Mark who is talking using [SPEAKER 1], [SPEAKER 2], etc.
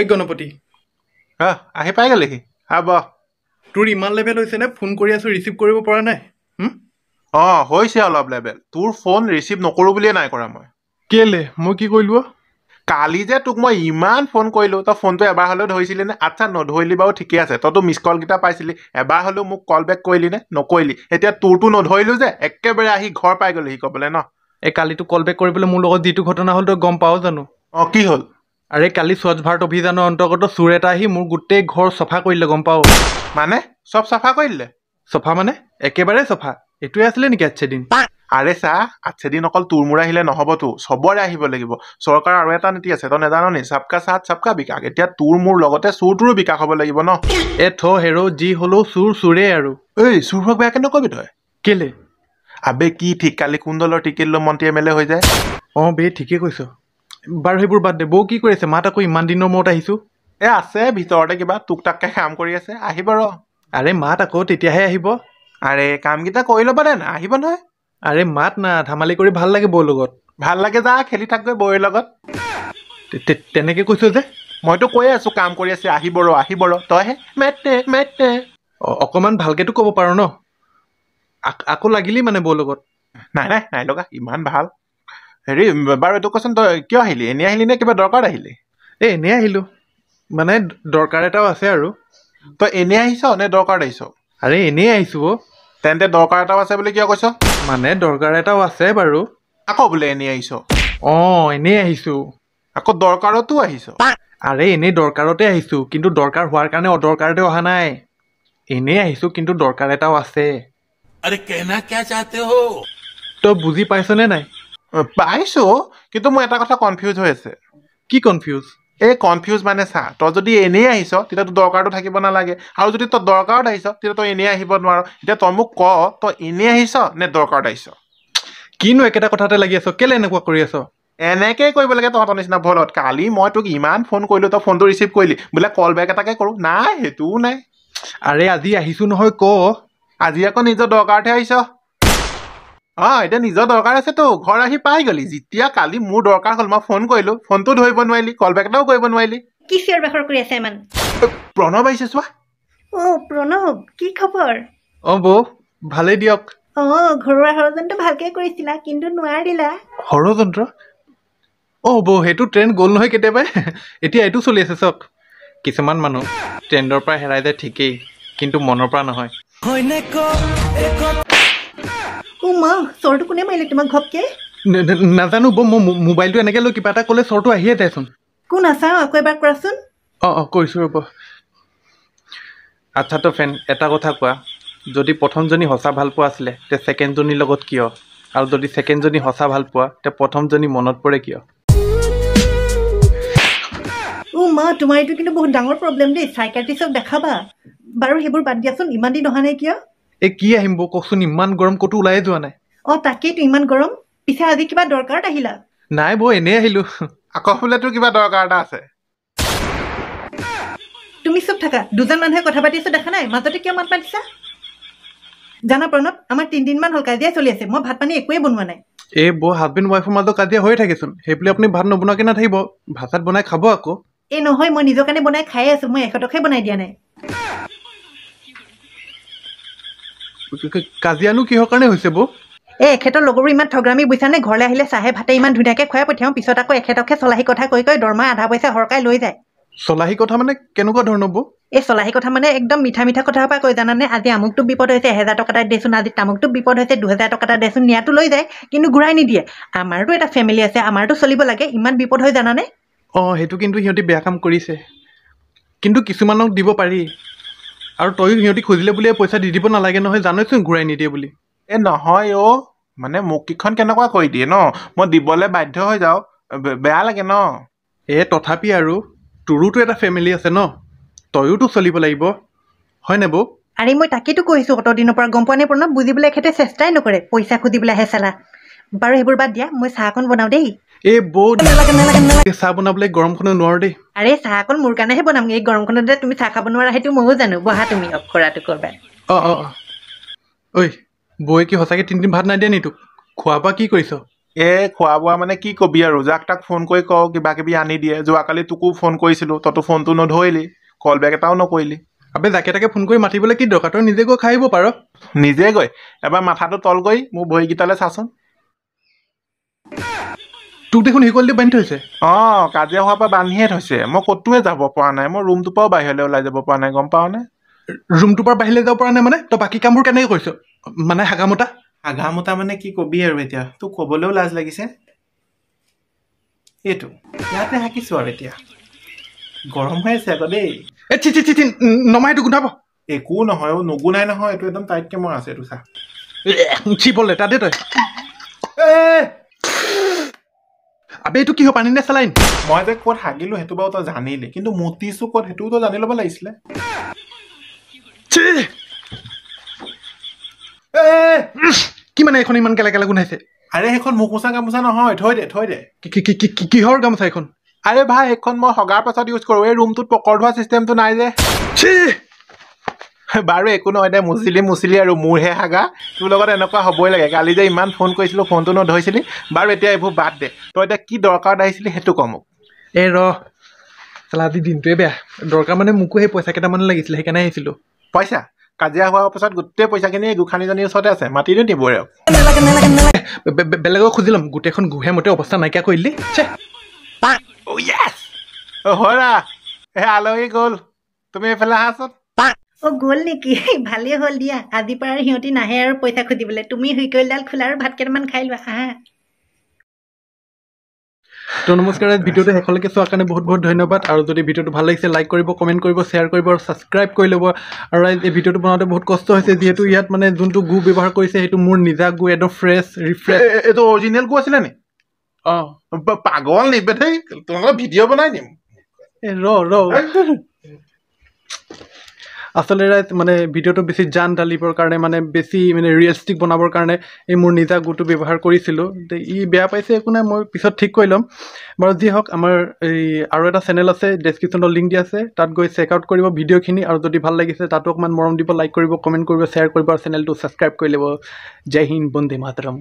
[SPEAKER 1] এই গণপতি আহি পাই গ'লহি হ'ব তোৰ ইমান লেভেল হৈছে নে ফোন কৰি আছো ৰিচিভ কৰিব পৰা নাই অঁ হৈছে অলপ লেভেল তোৰ ফোন ৰিচিভ নকৰোঁ বুলিয়ে নাই কৰা মই কেলে মই কি কৰিলোঁ কালি যে তোক মই ইমান ফোন কৰিলোঁ তই ফোনটো এবাৰ হ'লেও ধৰিছিলি নে আচ্ছা নধৰিলি বাৰু ঠিকে আছে তইতো মিছ কলকেইটা পাইছিলি এবাৰ হ'লেও মোক কল বেক কৰিলি নে নকৰিলি এতিয়া তোৰটো নধৰিলোঁ যে একেবাৰে আহি ঘৰ পাই গ'লহি ক'বলৈ ন এই কালিটো কল বেক কৰিবলৈ মোৰ লগত যিটো ঘটনা হ'ল তই গম পাৱ জানো অঁ কি হ'ল আৰে কালি স্বচ্ছ ভাৰত অভিযানৰ অন্তৰ্গত চোৰ এটা আহি মোৰ গোটেই ঘৰ চফা কৰিলে গম পাওঁ মানে চব চাফা কৰিলে চফা মানে একেবাৰে চফা এইটোৱে আছিলে নেকি আচ্ছে দিন আৰে চাহ আচ্ছে দিন অকল তোৰ মোৰ আহিলে নহ'বতো চবৰে আহিব লাগিব চৰকাৰৰ আৰু এটা নীতি আছে তই নেজান নি চাপকা চাহ চাপকা বিকাশ এতিয়া তোৰ মোৰ লগতে চোৰটোৰো বিকাশ হ'ব লাগিব ন এ থ হেৰ' যি হ'লেও চোৰ চোৰেই আৰু এই চোৰ হওক বেয়াকে নকবি তই কেলে আবে কি ঠিক কালি কোন দলৰ টিকেট লৈ মন্ত্ৰী এম এল এ হৈ যায় অঁ বে ঠিকেই কৈছ বাৰু সেইবোৰ বাদ দে বৌ কি কৰি আছে মাত আকৌ ইমান দিনৰ মূৰত আহিছো এ আছে ভিতৰতে কিবা টুক টাককৈ কাম কৰি আছে আহিব ৰ আৰে মাত আকৌ তেতিয়াহে আহিব আৰে কামকেইটা কৰি ল'বা নাই আহিব নহয় আৰে মাত না ধেমালি কৰি ভাল লাগে বৌৰ লগত ভাল লাগে যা খেলি থাকগৈ বৌৰ লগত তেনেকৈ কৈছো যে মইতো কৈয়ে আছো কাম কৰি আছে আহিব ৰ আহিব ৰ তইহে মেটনে মেটনে অকণমান ভালকেতো ক'ব পাৰোঁ ন আকৌ লাগিলি মানে বৌৰ লগত নাই নাই নাই লগা ইমান ভাল হেৰি বাৰু এইটো কচোন তই কিয় আহিলি এনেই আহিলি নে কিবা দৰকাৰ আহিলি এই এনেই আহিলোঁ মানে দৰকাৰ এটাও আছে আৰু তই এনেই আহিছ নে দৰকাৰ আহিছ আৰে এনেই আহিছোঁ অ' তেন্তে দৰকাৰ এটাও আছে বুলি কিয় কৈছ মানে দৰকাৰ এটাও আছে বাৰু আকৌ বোলে এনেই আহিছ অঁ এনেই আহিছোঁ আকৌ দৰকাৰতো আহিছ আৰে এনেই দৰকাৰতে আহিছোঁ কিন্তু দৰকাৰ হোৱাৰ কাৰণে অদৰকাৰতে অহা নাই এনেই আহিছোঁ কিন্তু দৰকাৰ এটাও আছে তই বুজি পাইছ নে নাই পাইছো কিন্তু মোৰ এটা কথা কনফিউজ হৈ আছে কি কনফিউজ এই কনফিউজ মানে চা তই যদি এনেই আহিছ তেতিয়া তোৰ দৰকাৰটো থাকিব নালাগে আৰু যদি তই দৰকাৰত আহিছ তেতিয়া তই এনেই আহিব নোৱাৰ এতিয়া তই মোক ক তই এনেই আহিছ নে দৰকাৰত আহিছ কিনো একেটা কথাতে লাগি আছ কেলে এনেকুৱা কৰি আছ এনেকেই কৰিব লাগে তহঁতৰ নিচিনা ভুলত কালি মই তোক ইমান ফোন কৰিলো তই ফোনটো ৰিচিভ কৰিলি বোলে কল বেক এটাকে কৰোঁ নাই সেইটোও নাই আৰে আজি আহিছোঁ নহয় ক আজি আকৌ নিজৰ দৰকাৰতহে আহিছ অঁ এতিয়া নিজৰ দৰকাৰ আছেতো ঘৰ আহি পাই গলি যেতিয়া কালি মোৰ দৰকাৰ হ'ল মই ফোন কৰিলো ফোনটো ধৰিব নোৱাৰিলি কল বেক এটাও
[SPEAKER 2] কৰিব নোৱাৰিলি কি চিঞৰ বাখৰ কৰি আছে ইমান
[SPEAKER 1] প্ৰণৱ আহিছে চোৱা
[SPEAKER 2] অঁ প্ৰণৱ কি খবৰ
[SPEAKER 1] অঁ বৌ ভালেই দিয়ক
[SPEAKER 2] অঁ ঘৰুৱা ষড়যন্ত্ৰ ভালকে কৰিছিলা কিন্তু নোৱাৰিলা
[SPEAKER 1] ষড়যন্ত্ৰ অ বৌ সেইটো ট্ৰেণ্ড গ'ল নহয় কেতিয়াবা এতিয়া এইটো চলি আছে চক কিছুমান মানুহ ট্ৰেণ্ডৰ পৰা হেৰাই যায় ঠিকেই কিন্তু মনৰ পৰা নহয়
[SPEAKER 2] মা চৰটো কোনে মাৰিলে তোমাক ঘপকে
[SPEAKER 1] নাজানো ব মই মোবাইলটো এনেকে লৈ কিবা এটা ক'লে চৰটো আহিয়ে যায়চোন
[SPEAKER 2] কোন নাচাওঁ আকৌ এবাৰ কৰাচোন
[SPEAKER 1] অঁ অঁ কৰিছোঁ ৰ'ব আচ্ছা তো ফ্ৰেণ্ড এটা কথা কোৱা যদি প্ৰথমজনী সঁচা ভাল পোৱা আছিলে তে ছেকেণ্ডজনীৰ লগত কিয় আৰু যদি ছেকেণ্ডজনী সঁচা ভাল পোৱা তে প্ৰথমজনী মনত পৰে কিয়
[SPEAKER 2] অ মা তোমাৰ এইটো কিন্তু বহুত ডাঙৰ প্ৰব্লেম দেই চাইকাইটিষ্টক দেখাবা বাৰু সেইবোৰ বাদ দিয়াচোন ইমান দিন অহা নাই কিয়
[SPEAKER 1] এই কি আহিম কওকচোন ইমান গৰম ক'তো ওলাই যোৱা নাই
[SPEAKER 2] অঁ তাকেইতো ইমান গৰম পিছে আজি কিবা দৰকাৰত আহিলা
[SPEAKER 1] নাই বৌ এনেই আহিলো আকৌ বোলে তোৰ কিবা দৰকাৰ এটা আছে
[SPEAKER 2] তুমি চুপ থাকা দুজন মানুহে কথা পাতি আছো দেখা নাই মাজতে কিয় মাত মাতিছা জানা প্ৰণৱ আমাৰ তিনিদিনমান হ'ল কাজিয়াই চলি আছে মই ভাত পানী একোৱে বনোৱা নাই
[SPEAKER 1] এই বৌ হাজবেণ্ড ৱাইফৰ মাজত কাজিয়া হৈয়ে থাকেচোন সেইবুলি আপুনি ভাত নবনোৱাকে নাথাকিব ভাত চাত বনাই খাব আকৌ
[SPEAKER 2] এই নহয় মই নিজৰ কাৰণে বনাই খাই আছো মই এশ টকাই বনাই দিয়া নাই
[SPEAKER 1] কাজিয়ানো কিহৰ কাৰণে হৈছে বৌ
[SPEAKER 2] এই এখেতৰ লগৰো ইমান ঠগ্ৰামী বুজিছানে ঘৰলৈ আহিলে চাহে ভাতে ইমান ধুনীয়াকৈ খুৱাই পঠিয়াওঁ পিছত আকৌ এখেতকহে চলাহী কথা কৈ কৈ দৰমহা আধা পইচা সৰকাই লৈ যায় চলাহী কথা মানে কেনেকুৱা ধৰণৰ বৌ এই চলাহী কথা মানে একদম মিঠা মিঠা কথাৰ পৰা কৈ জানানে আজি আমুকটো বিপদ হৈছে এহেজাৰ টকা এটা দেচোন আজি তামুকটো বিপদ হৈছে দুহেজাৰ টকা এটা দেচোন নিয়াটো লৈ যায় কিন্তু ঘূৰাই নিদিয়ে আমাৰতো এটা ফেমিলি আছে আমাৰতো চলিব লাগে ইমান বিপদ হৈ জানানে
[SPEAKER 1] অঁ সেইটো কিন্তু সিহঁতি বেয়া কাম কৰিছে কিন্তু কিছুমানক দিব পাৰি আৰু তই সিহঁতি খুজিলে বুলিয়ে পইচা দি দিব নালাগে নহয় জানইচোন ঘূৰাই নিদিয়ে বুলি এ নহয় অ' মানে মোক কেইখন কেনেকুৱা কৰি দিয়ে ন মই দিবলৈ বাধ্য হৈ যাওঁ বেয়া লাগে ন এ তথাপি আৰু তোৰোতো এটা ফেমিলি আছে ন তয়োতো চলিব লাগিব হয় নে বৌ
[SPEAKER 2] আৰে মই তাকেতো কৈছোঁ অত দিনৰ পৰা গম পোৱা নাই প্ৰণৱ বুজিবলৈ এখেতে চেষ্টাই নকৰে পইচা খুজিবলৈ আহে চালা বাৰু সেইবোৰ বাদ দিয়া মই চাহ অকণ বনাওঁ দেই এই বহুত
[SPEAKER 1] চাহ বনাবলৈ গৰমখনে নোৱাৰো
[SPEAKER 2] দেই আৰে চাহ অকল মোৰ কাৰণেহে বনাম এই গৰমখনতে তুমি চাহ খাব নোৱাৰা সেইটো ময়ো জানো বহা তুমি অপৰাটো কৰবা
[SPEAKER 1] অঁ অঁ ঐ বৌয়ে কি সঁচাকৈ তিনিদিন ভাত নাই দিয়া নি তোক খোৱা বোৱা কি কৰিছ এ খোৱা বোৱা মানে কি কবি আৰু যাক তাক ফোন কৰি কওঁ কিবা কিবি আনি দিয়ে যোৱাকালি তোকো ফোন কৰিছিলোঁ তহঁতো ফোনটো নধৰিলি কল বেগ এটাও নকৰিলি আবে যাকে তাকে ফোন কৰি মাতিবলৈ কি দৰকাৰ তই নিজে গৈ খাই আহিব পাৰ নিজে গৈ এবাৰ মাথাটো তল কৰি মোৰ ভৰিকেইটালৈ চাচোন তোক দেখোন শিকলিটো বান্ধি থৈছে অঁ কাজিয়া হোৱাৰ পৰা বান্ধিয়ে থৈছে মই ক'তোৱে যাব পৰা নাই মই ৰুমটোৰ পৰাও বাহিৰলৈ ওলাই যাব পৰা নাই গম পাৱনে ৰুমটোৰ পৰা বাহিৰলৈ যাব পৰা নাই মানে তই বাকী কামবোৰ কেনেকৈ কৰিছ মানে হাগামোতা হাগামোতা মানে কি কবি আৰু এতিয়া তোক ক'বলৈও লাজ লাগিছে এইটো ইয়াতে হাকিছোঁ আৰু এতিয়া গৰম হৈ আছে আকৌ দেই এ চিঠি নমাই এইটো গোন্ধাব একো নহয় অ' নহয় এইটো একদম টাইট কেমৰ আছে এইটো চা চিবলৈ তাতে তই আবে এইটো কি হয় পানী নে চেলাইন মই যে ক'ত হাগিলো সেইটো বাৰু তই জানিলে কিন্তু মতিছো ক'ত সেইটোও তই জানি ল'ব লাগিছিলে কি মানে এইখন ইমান কেলে কেলে গোন্ধাইছে আৰে সেইখন মুখোচা গামোচা নহয় থৈ দে থৈ দে কিহৰ গামোচা এইখন আৰে ভাই সেইখন মই সগাৰ পাছত ইউজ কৰো এই ৰুমটোত পকৰ ধোৱা চিষ্টেমটো নাই যে ছিহ বাৰু একো নহয় এতিয়া মুচিলি মুচিলি আৰু মোৰহে হাগা তোৰ লগত এনেকুৱা হ'বই লাগে কালি যে ইমান ফোন কৰিছিলোঁ ফোনটো নধৰিছিলি বাৰু এতিয়া এইবোৰ বাদ দে তই এতিয়া কি দৰকাৰত আহিছিলি সেইটো ক মোক এই ৰ আজি দিনটোৱে বেয়া দৰকাৰ মানে মোকো সেই পইচা কেইটামান লাগিছিলে সেইকাৰণে আহিছিলোঁ পইচা কাজিয়া হোৱাৰ পাছত গোটেই পইচাখিনি এই গোখানীজনীৰ ওচৰতে আছে মাতি দিওঁ নিবই বেলেগক খুজি ল'ম গোটেইখন গুহে মতে অৱস্থা নাইকিয়া কৰিলি
[SPEAKER 2] হয় ৰা আলহী গ'ল তুমি এইফালে আহাচোন অ গ'ল নেকি ভালেই হ'ল দিয়া আজি পাৰ সিহঁতি নাহে আৰু পইচা খুজিবলৈ তুমি হুইকলডাল খোলা আৰু ভাতকেইটামান খাই লোৱা আহা
[SPEAKER 1] তো নমস্কাৰ ভিডিঅ'টো শেষলৈকে চোৱাৰ কাৰণে বহুত বহুত ধন্যবাদ আৰু যদি ভিডিঅ'টো ভাল লাগিছে লাইক কৰিব কমেণ্ট কৰিব শ্বেয়াৰ কৰিব আৰু ছাবস্ক্ৰাইব কৰি ল'ব আৰু ৰাইজ এই ভিডিঅ'টো বনাওঁতে বহুত কষ্ট হৈছে যিহেতু ইয়াত মানে যোনটো গু ব্যৱহাৰ কৰিছে সেইটো মোৰ নিজা গু একদম ফ্ৰেছ ৰিফ্ৰেছ এইটো অৰিজিনেল গু আছিলে নি অঁ পাগল নিবে দেই তোমালোকে ভিডিঅ' বনাই দিম ৰ ৰ আচলতে মানে ভিডিঅ'টো বেছি জান ঢালিবৰ কাৰণে মানে বেছি মানে ৰিয়েলিষ্টিক বনাবৰ কাৰণে এই মোৰ নিজা গোটটো ব্যৱহাৰ কৰিছিলোঁ ই বেয়া পাইছে একো নাই মই পিছত ঠিক কৰি ল'ম বাৰু যি হওক আমাৰ এই আৰু এটা চেনেল আছে ডেছক্ৰিপশ্যনত লিংক দি আছে তাত গৈ চেক আউট কৰিব ভিডিঅ'খিনি আৰু যদি ভাল লাগিছে তাতো অকণমান মৰম দিব লাইক কৰিব কমেণ্ট কৰিব শ্বেয়াৰ কৰিব আৰু চেনেলটো ছাবস্ক্ৰাইব কৰি ল'ব জয় হিন্দ বন্দে মাতৰম